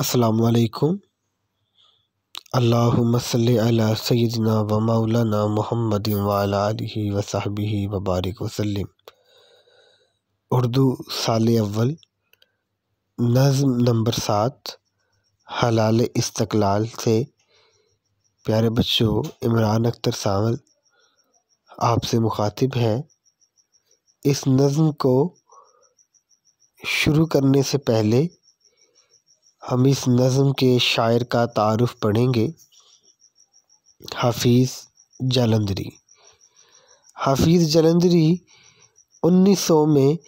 असलकुम अल्लाम सैदना व मौलाना मोहम्मद वाली वसाबी वबारक वसलम उर्दू साल अव्वल नज़म नंबर सात हलाल इस्तकलाल से प्यारे बच्चों इमरान अख्तर सावल आपसे मुखातिब हैं इस नज़म को शुरू करने से पहले हम इस नज़म के शायर का तारफ़ पढ़ेंगे हाफिज़ हफीज हाफिज़ उन्नीस 1900 में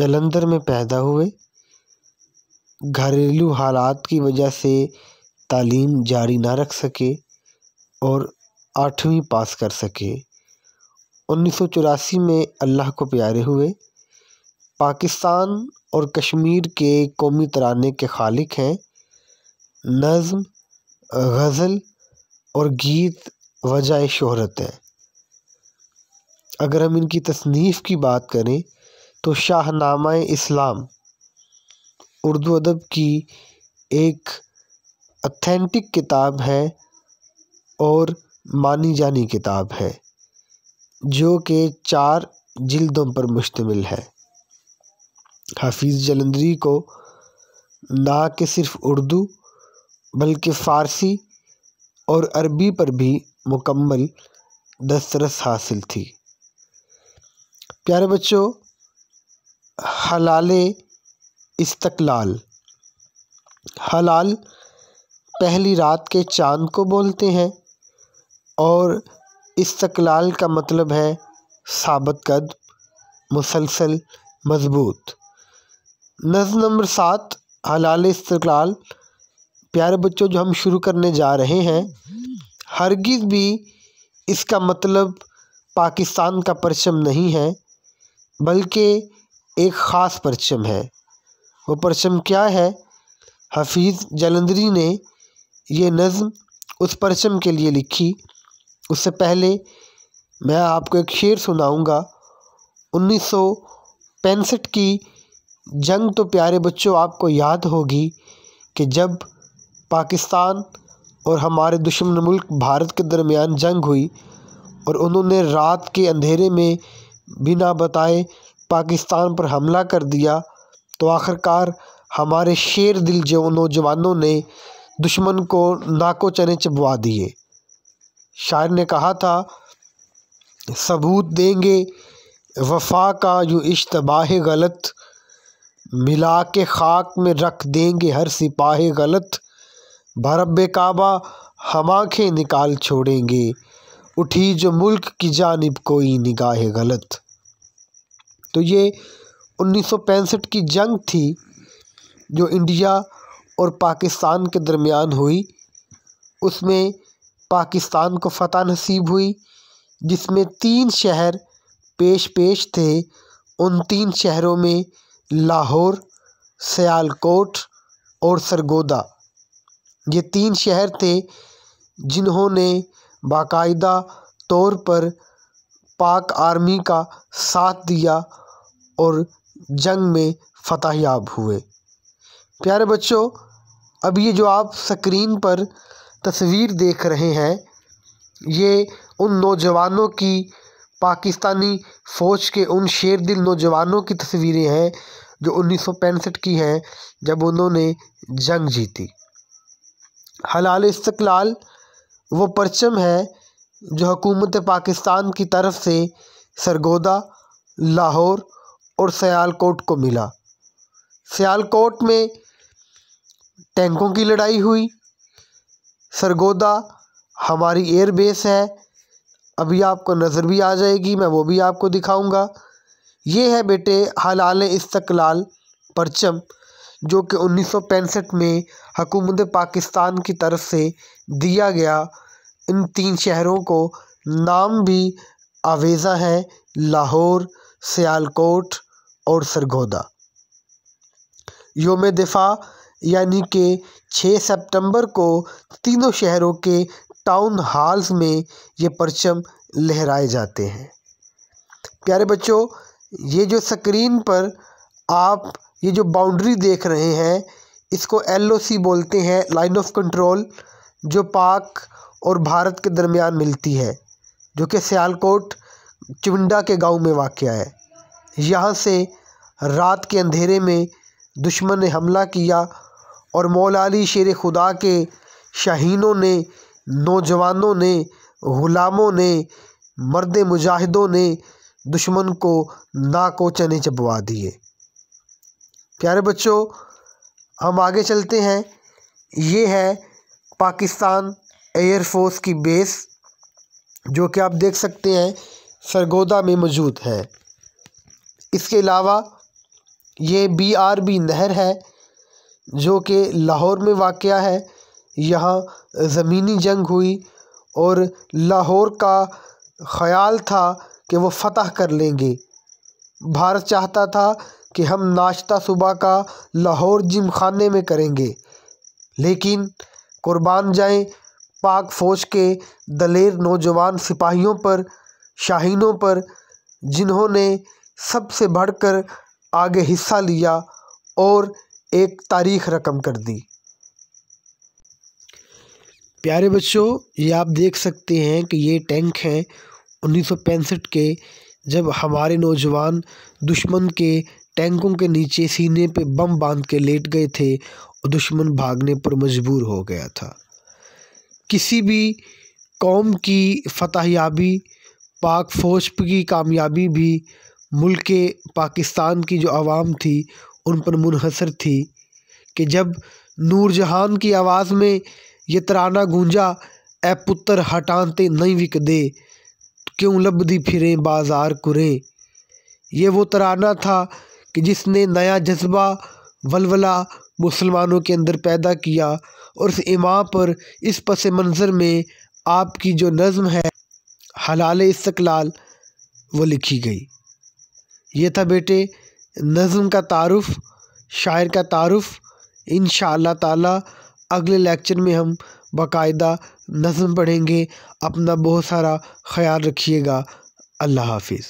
जलंधर में पैदा हुए घरेलू हालात की वजह से तालीम जारी ना रख सके और आठवीं पास कर सके उन्नीस में अल्लाह को प्यारे हुए पाकिस्तान और कश्मीर के कौमी तराने के खालिक हैं नज़म गज़ल और गीत वजह शहरत हैं अगर हम इनकी तसनीफ़ की बात करें तो शाहनामा इस्लाम उर्दू अदब की एक अथेंटिक किताब है और मानी जानी किताब है जो कि चार जिल्दों पर मुश्तमिल है हाफिज़ जलंदरी को ना कि सिर्फ़ उर्दू बल्कि फ़ारसी और अरबी पर भी मुकम्मल दस्तरस हासिल थी प्यारे बच्चों हलाल इस्तकलाल हलाल पहली रात के चांद को बोलते हैं और इस्तकलाल का मतलब है साबत कद मुसलसल मज़बूत नज़ नंबर सात हलाल इस्तकलाल प्यारे बच्चों जो हम शुरू करने जा रहे हैं हरगिज़ भी इसका मतलब पाकिस्तान का परचम नहीं है बल्कि एक ख़ास परचम है वो परचम क्या है हफीज़ जलंधरी ने यह नज़म उस परचम के लिए लिखी उससे पहले मैं आपको एक शेर सुनाऊंगा उन्नीस की जंग तो प्यारे बच्चों आपको याद होगी कि जब पाकिस्तान और हमारे दुश्मन मुल्क भारत के दरमियान जंग हुई और उन्होंने रात के अंधेरे में बिना बताए पाकिस्तान पर हमला कर दिया तो आखिरकार हमारे शेर दिल जो नौजवानों ने दुश्मन को नाको चने चबवा दिए शायर ने कहा था सबूत देंगे वफा का जो इश्तबाह गलत मिला के खाक में रख देंगे हर सिपाही गलत भरब काबा हम आँखें निकाल छोड़ेंगे उठी जो मुल्क की जानब कोई निगाह गलत तो ये उन्नीस की जंग थी जो इंडिया और पाकिस्तान के दरमियान हुई उसमें पाकिस्तान को फतह नसीब हुई जिसमें तीन शहर पेश पेश थे उन तीन शहरों में लाहौर सयालकोट और सरगोदा ये तीन शहर थे जिन्होंने बाकायदा तौर पर पाक आर्मी का साथ दिया और जंग में फ़तह याब हुए प्यारे बच्चों अब ये जो आप स्क्रीन पर तस्वीर देख रहे हैं ये उन नौजवानों की पाकिस्तानी फ़ौज के उन शेर दिल नौजवानों की तस्वीरें हैं जो उन्नीस सौ पैंसठ की हैं जब उन्होंने जंग जीती हलाल इस्तलाल वो परचम है जो हकूमत पाकिस्तान की तरफ से सरगोदा लाहौर और सयालकोट को मिला सयालकोट में टैंकों की लड़ाई हुई सरगोदा हमारी एयरबेस है अभी आपको नज़र भी आ जाएगी मैं वो भी आपको दिखाऊंगा ये है बेटे हलाल इस्तकलाल परचम जो कि उन्नीस में हकूमत पाकिस्तान की तरफ से दिया गया इन तीन शहरों को नाम भी आवेज़ा है लाहौर सियालकोट और सरगोदा योम दिफा यानी कि 6 सितंबर को तीनों शहरों के टाउन हॉल्स में ये परचम लहराए जाते हैं प्यारे बच्चों ये जो स्क्रीन पर आप ये जो बाउंड्री देख रहे हैं इसको एलओसी बोलते हैं लाइन ऑफ कंट्रोल जो पाक और भारत के दरमियान मिलती है जो कि सियालकोट चिवंडा के गांव में वाक़ है यहाँ से रात के अंधेरे में दुश्मन ने हमला किया और मौलाली शेर खुदा के शाहीनों ने नौजवानों ने ग़ुलामों ने मर्द मुजाहिदों ने दुश्मन को ना को चने चबवा दिए प्यारे बच्चों हम आगे चलते हैं ये है पाकिस्तान एयरफोर्स की बेस जो कि आप देख सकते हैं सरगोदा में मौजूद है इसके अलावा ये बी आर बी नहर है जो कि लाहौर में वाक़ है यहाँ ज़मीनी जंग हुई और लाहौर का ख़याल था कि वो फ़तह कर लेंगे भारत चाहता था कि हम नाश्ता सुबह का लाहौर जिम खाने में करेंगे लेकिन कुर्बान जाएं पाक फ़ौज के दलेर नौजवान सिपाहियों पर शाहीनों पर जिन्होंने सबसे बढ़कर आगे हिस्सा लिया और एक तारीख रकम कर दी प्यारे बच्चों ये आप देख सकते हैं कि ये टैंक हैं उन्नीस के जब हमारे नौजवान दुश्मन के टैंकों के नीचे सीने पे बम बांध के लेट गए थे और दुश्मन भागने पर मजबूर हो गया था किसी भी कौम की फतहयाबी पाक फौज की कामयाबी भी मुल्क के पाकिस्तान की जो आवाम थी उन पर मुनहसर थी कि जब नूरजहान की आवाज़ में ये तराना गूंजा ए पुत्र हटानते नहीं विक दे क्यों लभदी फिरें बाजार कुरे ये वो तराना था कि जिसने नया जज्बा वलवला मुसलमानों के अंदर पैदा किया और इस इमाम पर इस पस मंज़र में आपकी जो नज़म है हलाल इस्तकलाल वो लिखी गई ये था बेटे नज़म का तारफ़ शायर का तारफ़ इन ताला अगले लेक्चर में हम बाकायदा नज़म पढ़ेंगे अपना बहुत सारा ख्याल रखिएगा अल्लाह हाफिज़